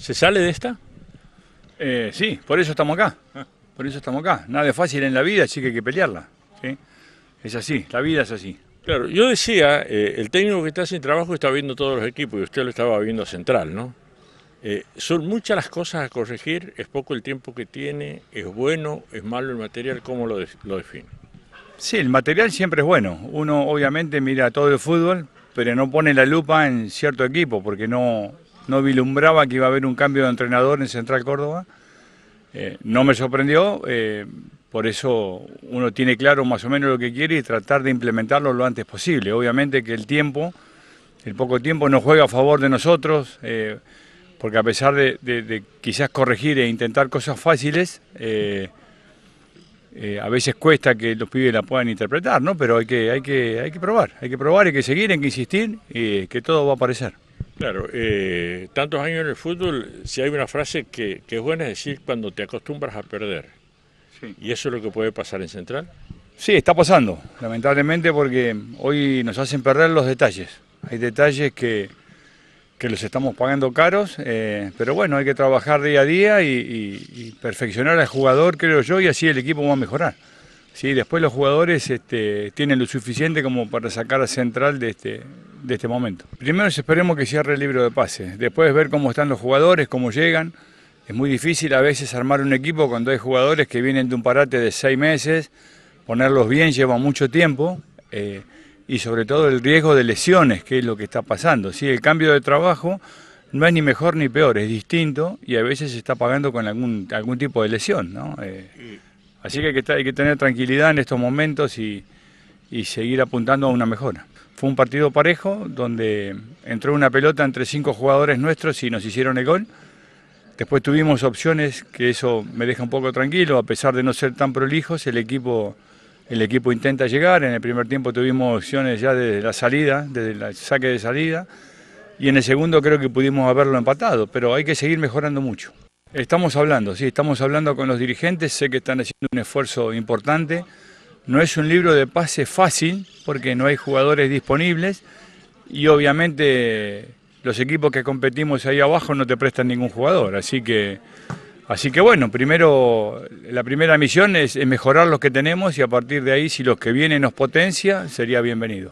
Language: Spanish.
¿Se sale de esta? Eh, sí, por eso estamos acá. Por eso estamos acá. Nada es fácil en la vida, así que hay que pelearla. Es así, la vida es así. Claro, yo decía, eh, el técnico que está sin trabajo está viendo todos los equipos y usted lo estaba viendo central, ¿no? Eh, son muchas las cosas a corregir, es poco el tiempo que tiene, es bueno, es malo el material, ¿cómo lo, lo define? Sí, el material siempre es bueno. Uno obviamente mira todo el fútbol, pero no pone la lupa en cierto equipo porque no, no vilumbraba que iba a haber un cambio de entrenador en Central Córdoba. Eh, no me sorprendió, eh, por eso uno tiene claro más o menos lo que quiere y tratar de implementarlo lo antes posible. Obviamente que el tiempo, el poco tiempo, no juega a favor de nosotros, eh, porque a pesar de, quizás corregir e intentar cosas fáciles, a veces cuesta que los pibes la puedan interpretar, ¿no? Pero hay que, hay que, hay que probar, hay que probar, hay que seguir, hay que insistir y que todo va a aparecer. Claro, eh, tantos años en el fútbol, si hay una frase que, es buena, es decir, cuando te acostumbras a perder. ¿Y eso es lo que puede pasar en Central? Sí, está pasando, lamentablemente, porque hoy nos hacen perder los detalles. Hay detalles que, los estamos pagando caros, eh, pero bueno, hay que trabajar día a día y, perfeccionar al jugador, creo yo, y así el equipo va a mejorar. ¿sí? Después los jugadores este, tienen lo suficiente como para sacar a Central de este, de este momento. Primero esperemos que cierre el libro de pases, después ver cómo están los jugadores, cómo llegan. Es muy difícil a veces armar un equipo cuando hay jugadores que vienen de un parate de seis meses, ponerlos bien lleva mucho tiempo eh, y sobre todo el riesgo de lesiones, que es lo que está pasando. ¿sí? El cambio de trabajo no es ni mejor ni peor, es distinto y a veces se está pagando con algún, algún tipo de lesión. Eh, así que hay, que hay que tener tranquilidad en estos momentos y y seguir apuntando a una mejora. Fue un partido parejo donde entró una pelota entre cinco jugadores nuestros y nos hicieron el gol. Después tuvimos opciones que eso me deja un poco tranquilo, a pesar de no ser tan prolijos, el equipo, el equipo intenta llegar. En el primer tiempo tuvimos opciones ya desde la salida, desde el saque de salida, y en el segundo creo que pudimos haberlo empatado, pero hay que seguir mejorando mucho. Estamos hablando, sí, estamos hablando con los dirigentes, sé que están haciendo un esfuerzo importante. No es un libro de pase fácil porque no hay jugadores disponibles y obviamente los equipos que competimos ahí abajo no te prestan ningún jugador. Así que, así que bueno, primero la primera misión es mejorar los que tenemos y a partir de ahí si los que vienen nos potencia sería bienvenido.